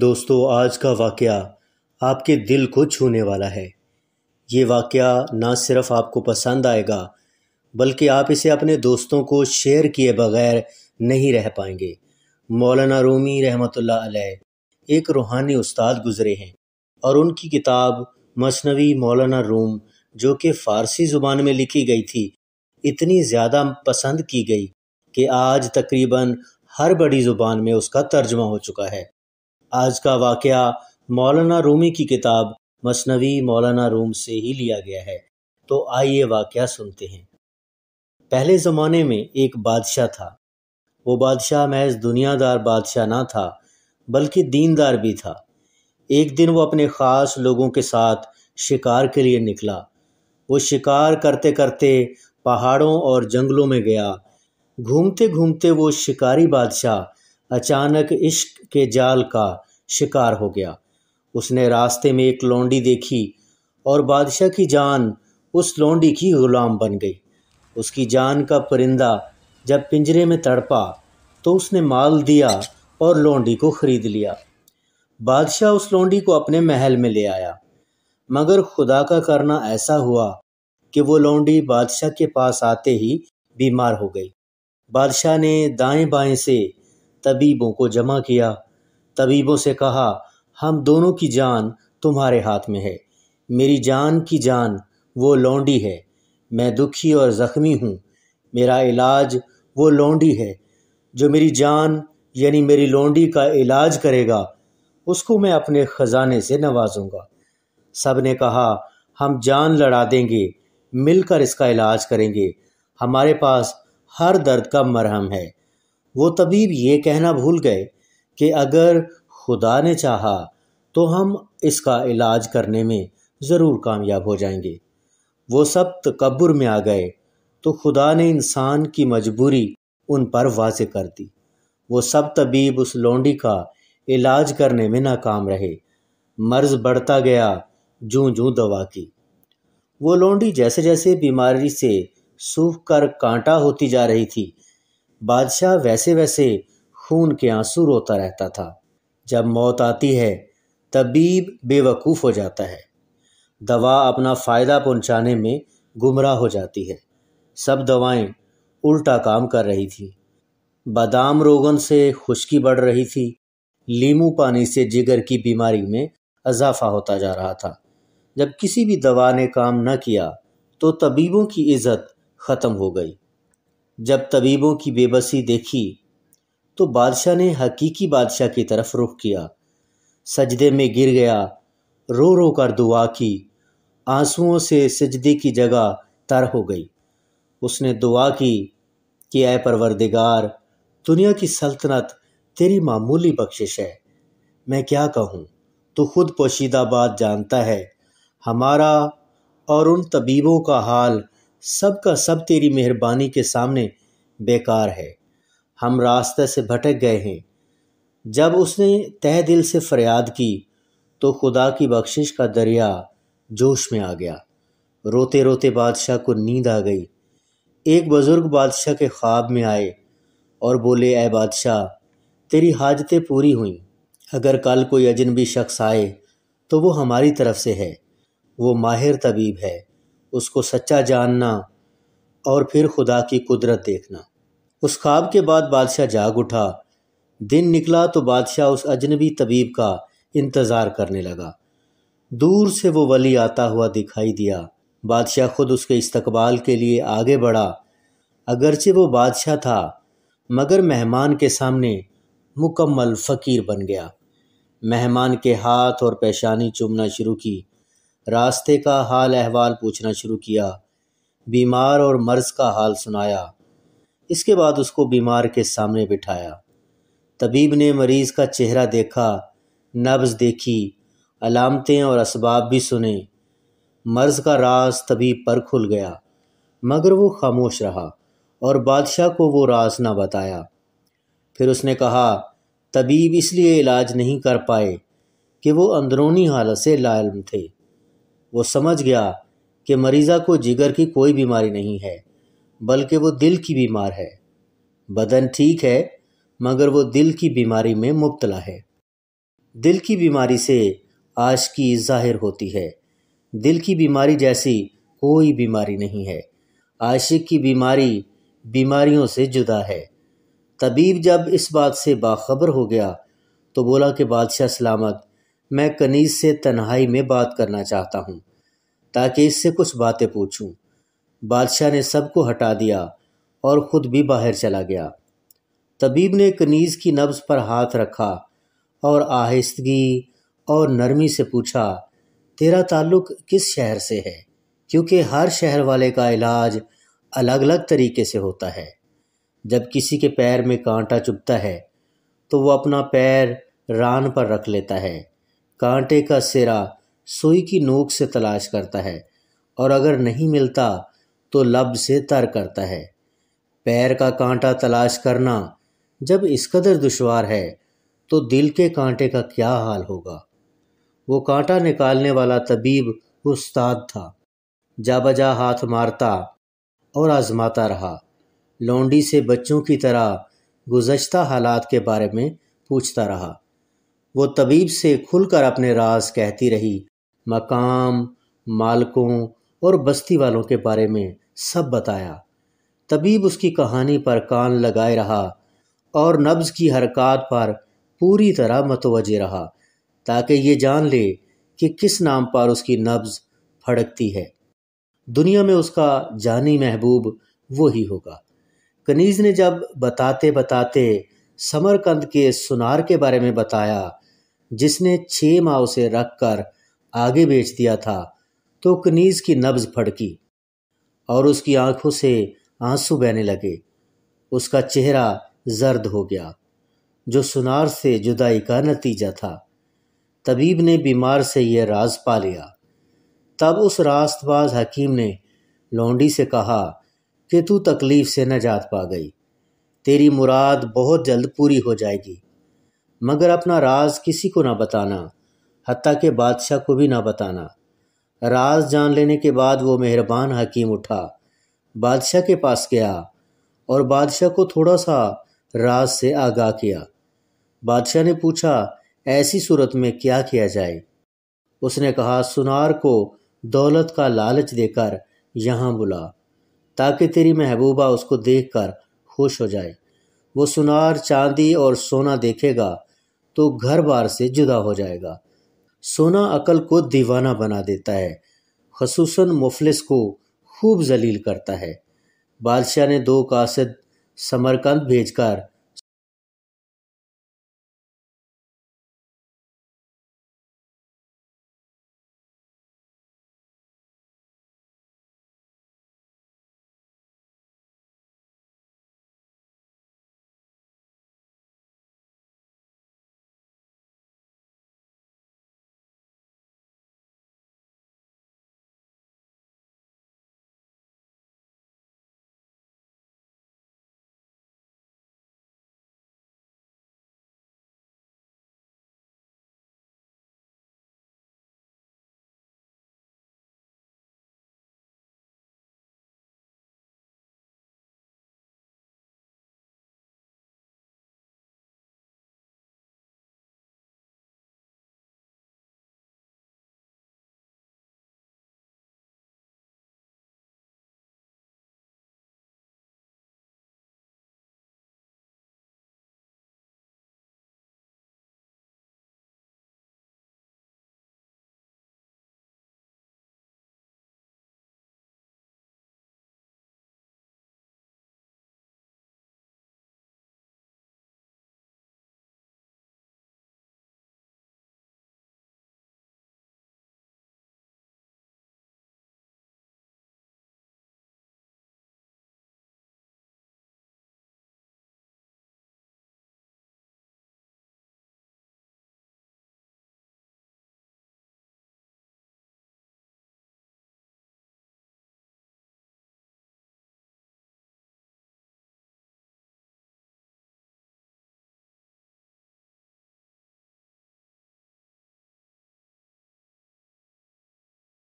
दोस्तों आज का वाक़ आपके दिल को छूने वाला है ये वाक़ ना सिर्फ आपको पसंद आएगा बल्कि आप इसे अपने दोस्तों को शेयर किए बगैर नहीं रह पाएंगे मौलाना रोमी रहमत एक रूहानी उस्ताद गुज़रे हैं और उनकी किताब मसनवी मौलाना रोम जो कि फ़ारसी ज़ुबान में लिखी गई थी इतनी ज़्यादा पसंद की गई कि आज तकरीबन हर बड़ी ज़ुबान में उसका तर्जमा हो चुका है आज का वाक़ मौलाना रूमी की किताब मसनवी मौलाना रूम से ही लिया गया है तो आइए वाक़ सुनते हैं पहले ज़माने में एक बादशाह था वो बादशाह महज दुनियादार बादशाह ना था बल्कि दीनदार भी था एक दिन वो अपने ख़ास लोगों के साथ शिकार के लिए निकला वो शिकार करते करते पहाड़ों और जंगलों में गया घूमते घूमते वो शिकारी बादशाह अचानक इश्क के जाल का शिकार हो गया उसने रास्ते में एक लौंडी देखी और बादशाह की जान उस लौंडी की ग़ुलाम बन गई उसकी जान का परिंदा जब पिंजरे में तड़पा तो उसने माल दिया और लौंडी को ख़रीद लिया बादशाह उस लौंडी को अपने महल में ले आया मगर खुदा का करना ऐसा हुआ कि वो लौंडी बादशाह के पास आते ही बीमार हो गई बादशाह ने दाएं बाएं से तबीबों को जमा किया तबीबों से कहा हम दोनों की जान तुम्हारे हाथ में है मेरी जान की जान वो लौंडी है मैं दुखी और ज़ख्मी हूँ मेरा इलाज वो लौंडी है जो मेरी जान यानी मेरी लौंडी का इलाज करेगा उसको मैं अपने ख़जाने से नवाजूंगा सब ने कहा हम जान लड़ा देंगे मिलकर इसका इलाज करेंगे हमारे पास हर दर्द का मरहम है वो तबीब ये कहना भूल गए कि अगर खुदा ने चाहा तो हम इसका इलाज करने में ज़रूर कामयाब हो जाएंगे वो सब तकबर में आ गए तो खुदा ने इंसान की मजबूरी उन पर वाज कर दी वो सब तबीब उस लौंडी का इलाज करने में नाकाम रहे मर्ज बढ़ता गया जूं जूं दवा की वो लौंडी जैसे जैसे बीमारी से सूख कर कांटा होती जा रही थी बादशाह वैसे वैसे खून के आंसू रोता रहता था जब मौत आती है तबीब बेवकूफ़ हो जाता है दवा अपना फ़ायदा पहुंचाने में गुमराह हो जाती है सब दवाएं उल्टा काम कर रही थी बादाम रोगन से खुश्की बढ़ रही थी लीमू पानी से जिगर की बीमारी में इजाफा होता जा रहा था जब किसी भी दवा ने काम न किया तो तबीबों की इज़्ज़त ख़त्म हो गई जब तबीबों की बेबसी देखी तो बादशाह ने हकीकी बादशाह की तरफ रुख किया सजदे में गिर गया रो रो कर दुआ की आंसुओं से सजदे की जगह तर हो गई उसने दुआ की कि अय परवरदिगार दुनिया की सल्तनत तेरी मामूली बख्शिश है मैं क्या कहूँ तो खुद पोशीदा बात जानता है हमारा और उन तबीबों का हाल सब का सब तेरी मेहरबानी के सामने बेकार है हम रास्ते से भटक गए हैं जब उसने तह दिल से फरियाद की तो खुदा की बख्शिश का दरिया जोश में आ गया रोते रोते बादशाह को नींद आ गई एक बुज़ुर्ग बादशाह के ख्वाब में आए और बोले ए बादशाह तेरी हाजतें पूरी हुई अगर कल कोई अजनबी शख्स आए तो वो हमारी तरफ से है वो माहिर तबीब है उसको सच्चा जानना और फिर खुदा की कुदरत देखना उस ख्वाब के बाद बादशाह जाग उठा दिन निकला तो बादशाह उस अजनबी तबीब का इंतज़ार करने लगा दूर से वो वली आता हुआ दिखाई दिया बादशाह खुद उसके इस्तकबाल के लिए आगे बढ़ा अगरचे वो बादशाह था मगर मेहमान के सामने मुकम्मल फ़कीर बन गया मेहमान के हाथ और पेशानी चुमना शुरू की रास्ते का हाल अहवाल पूछना शुरू किया बीमार और मर्ज का हाल सुनाया इसके बाद उसको बीमार के सामने बिठाया तबीब ने मरीज़ का चेहरा देखा नब्ज़ देखी अलामतें और इसबाब भी सुने मर्ज का राज तबीब पर खुल गया मगर वो खामोश रहा और बादशाह को वो राज ना बताया फिर उसने कहा तबीब इसलिए इलाज नहीं कर पाए कि वो अंदरूनी हालत से लालम थे वो समझ गया कि मरीज़ा को जिगर की कोई बीमारी नहीं है बल्कि वो दिल की बीमार है बदन ठीक है मगर वो दिल की बीमारी में मुबतला है दिल की बीमारी से आशकी जाहिर होती है दिल की बीमारी जैसी कोई बीमारी नहीं है आशिक की बीमारी बीमारियों से जुदा है तबीब जब इस बात से बाखबर हो गया तो बोला कि बादशाह सलामत मैं कनीज से तन्हाई में बात करना चाहता हूँ ताकि इससे कुछ बातें पूछूं। बादशाह ने सबको हटा दिया और ख़ुद भी बाहर चला गया तबीब ने कनीज़ की नब्ज़ पर हाथ रखा और आहिस्तगी और नरमी से पूछा तेरा ताल्लुक़ किस शहर से है क्योंकि हर शहर वाले का इलाज अलग अलग तरीके से होता है जब किसी के पैर में कांटा चुभता है तो वो अपना पैर रान पर रख लेता है कांटे का सिरा सुई की नोक से तलाश करता है और अगर नहीं मिलता तो लब से तर करता है पैर का कांटा तलाश करना जब इस कदर दुशवार है तो दिल के कांटे का क्या हाल होगा वो कांटा निकालने वाला तबीब उस्ताद था जा बजा हाथ मारता और आजमाता रहा लौंडी से बच्चों की तरह गुजश्ता हालात के बारे में पूछता रहा वो तबीब से खुलकर अपने राज कहती रही मकाम मालकों और बस्ती वालों के बारे में सब बताया तबीब उसकी कहानी पर कान लगाए रहा और नब्ज की हरकत पर पूरी तरह मतवज रहा ताकि ये जान ले कि किस नाम पर उसकी नब्ज फड़कती है दुनिया में उसका जानी महबूब वो ही होगा कनीज़ ने जब बताते बताते समरकंद के सुनार के बारे में बताया जिसने छः उसे रख रखकर आगे बेच दिया था तो कनीज की नब्ज फड़की और उसकी आंखों से आंसू बहने लगे उसका चेहरा जर्द हो गया जो सुनार से जुदाई का नतीजा था तबीब ने बीमार से यह राज पा लिया तब उस रास्तबाज हकीम ने लौंडी से कहा कि तू तकलीफ़ से नजात पा गई तेरी मुराद बहुत जल्द पूरी हो जाएगी मगर अपना राज किसी को ना बताना हती के बादशाह को भी ना बताना राज जान लेने के बाद वो मेहरबान हकीम उठा बादशाह के पास गया और बादशाह को थोड़ा सा राज से आगाह किया बादशाह ने पूछा ऐसी सूरत में क्या किया जाए उसने कहा सुनार को दौलत का लालच देकर यहाँ बुला ताकि तेरी महबूबा उसको देखकर खुश हो जाए वो सुनार चांदी और सोना देखेगा तो घर बार से जुदा हो जाएगा सोना अकल को दीवाना बना देता है खसूस मुफलिस को खूब जलील करता है बादशाह ने दो कासद समरकंद भेजकर